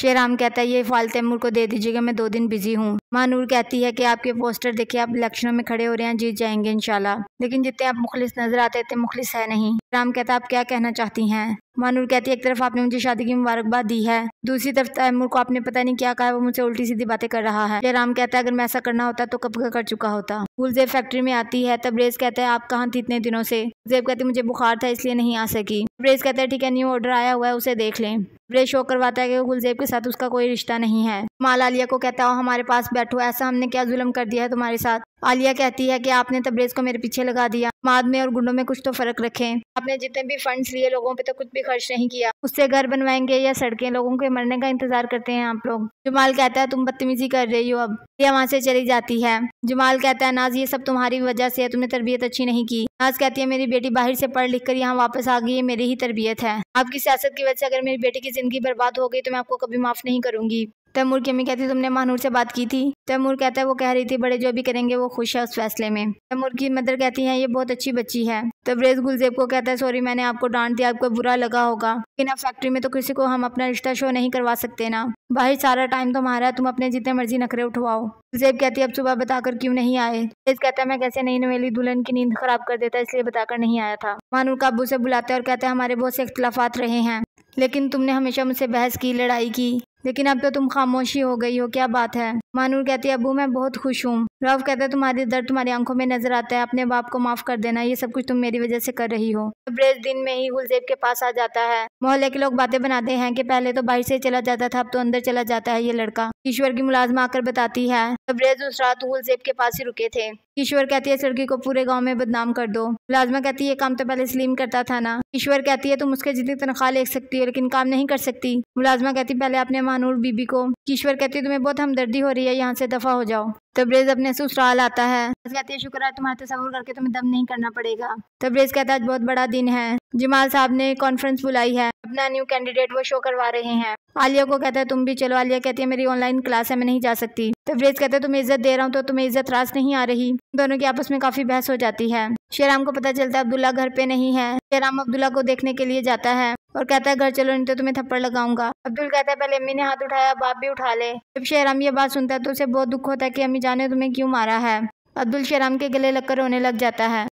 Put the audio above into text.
शेराम कहता है ये फाल तैमूर को दे दीजिएगा मैं दो दिन बिजी हूँ मानूर कहती है कि आपके पोस्टर देखिए आप लक्षणों में खड़े हो रहे हैं जीत जाएंगे इनशाला लेकिन जितने आप मुखलिस नजर आते इतने मुखलिस है नहीं राम कहता आप क्या कहना चाहती हैं मानूर कहती है एक तरफ आपने मुझे शादी की मुबारकबाद दी है दूसरी तरफ तैमूर को आपने पता नहीं क्या कहा वो मुझसे उल्टी सीधी बातें कर रहा है जयराम कहता है अगर मैं ऐसा करना होता तो कब कर चुका होता गुलजेब फैक्ट्री में आती है तबरेज कहता है आप कहाँ थी इतने दिनों से गुलजेब कहती मुझे बुखार था इसलिए नहीं आ सकी ब्रेज कहता है ठीक है न्यू ऑर्डर आया हुआ है उसे देख लें ब्रेज शो करवाता है कि गुलजेब के साथ उसका कोई रिश्ता नहीं है माल आलिया को कहता हो हमारे पास बैठो ऐसा हमने क्या जुलम कर दिया है तुम्हारे साथ आलिया कहती है कि आपने तबरेज तो को मेरे पीछे लगा दिया माद में और गुंडों में कुछ तो फर्क रखें आपने जितने भी फंड्स लिए लोगों पे तो कुछ भी खर्च नहीं किया उससे घर बनवाएंगे या सड़कें लोगों के मरने का इंतजार करते हैं आप लोग जुमाल कहता है तुम बदतमीजी कर रही हो अब आलिया वहाँ से चली जाती है जुमाल कहता है नाज ये सब तुम्हारी वजह से है तुमने तरबियत अच्छी नहीं की नाज कहती है मेरी बेटी बाहर से पढ़ लिख कर यहाँ वापस आ गई है मेरी ही तरबियत है आपकी सियासत की वजह से अगर मेरी बेटी की जिंदगी बर्बाद हो गई तो मैं आपको कभी माफ नहीं करूंगी तैमूर की अम्मी कहती तुमने मानूर से बात की थी तैमूर कहता है वो कह रही थी बड़े जो भी करेंगे वो खुश है उस फैसले में तैमूर की मदर कहती है ये बहुत अच्छी बच्ची है तबरेज तो गुलजेब को कहता है सॉरी मैंने आपको डांट दिया आपको बुरा लगा होगा लेकिन अब फैक्ट्री में तो किसी को हम अपना रिश्ता शो नहीं करवा सकते ना भाई सारा टाइम तो हमारा तुम अपने जितने मर्जी नखरे उठवाओ गुलजेब कहती है अब सुबह बताकर क्यों नहीं आए तेज कहता है मैं कैसे नहीं नवेली दुल्हन की नींद खराब कर देता इसलिए बताकर नहीं आया था मानूर का अबू से बुलाते और कहते हैं हमारे बहुत से इख्तलाफात रहे हैं लेकिन तुमने हमेशा मुझसे बहस की लड़ाई की लेकिन अब तो तुम खामोशी हो गई हो क्या बात है मानूर कहती है अबू मैं बहुत खुश हूँ रऊफ कहता है तुम्हारी दर्द तुम्हारी आंखों में नजर आता है अपने बाप को माफ कर देना ये सब कुछ तुम मेरी वजह से कर रही हो तो ब्रेज दिन में ही गुलजेब के पास आ जाता है मोहल्ले के लोग बातें बनाते हैं कि पहले तो बाहर से चला जाता था अब तो अंदर चला जाता है ये लड़का ईश्वर की मुलाजमा आकर बताती है तब्रेज तो उस रात गुलजेब के पास ही रुके थे ईश्वर कहती है इस लड़की को पूरे गाँव में बदनाम कर दो मुलाजमा कहती है ये काम तो पहले स्लीम करता था ना ईश्वर कहती है तुम उसके जितनी तनख्वाह ले सकती हो लेकिन काम नहीं कर सकती मुलाजमा कहती पहले आपने मानूर बीबी को ईश्वर कहती तुम्हें बहुत हमदर्दी हो रही है यहाँ से दफ़ा हो जाओ तब्रेज अपने ससुराल आता है कहती है शुक्र है तुम्हारे तस्वुर करके तुम्हें दम नहीं करना पड़ेगा तब्रेज कहता है आज बहुत बड़ा दिन है जमाल साहब ने कॉन्फ्रेंस बुलाई है अपना न्यू कैंडिडेट वो शो करवा रहे हैं आलिया को कहता है तुम भी चलो आलिया कहती है मेरी ऑनलाइन क्लास है मैं नहीं जा सकती तब्रेज कहते हैं तुम्हें इज्जत दे रहा हूँ तो तुम्हें इज्जत रास नहीं आ रही दोनों की आपस में काफी बहस हो जाती है शेराम को पता चलता है अब्दुल्ला घर पे नहीं है शेराम अब्दुल्ला को देखने के लिए जाता है और कहता है घर चलो नहीं तो तुम्हें थप्पड़ लगाऊंगा अब्दुल कहता है पहले अम्मी ने हाथ उठाया बाप आप भी उठा ले जब शेराम ये बात सुनता है तो उसे बहुत दुख होता है कि अम्मी जाने तुम्हें क्यों मारा है अब्दुल शराम के गले लगकर रोने लग जाता है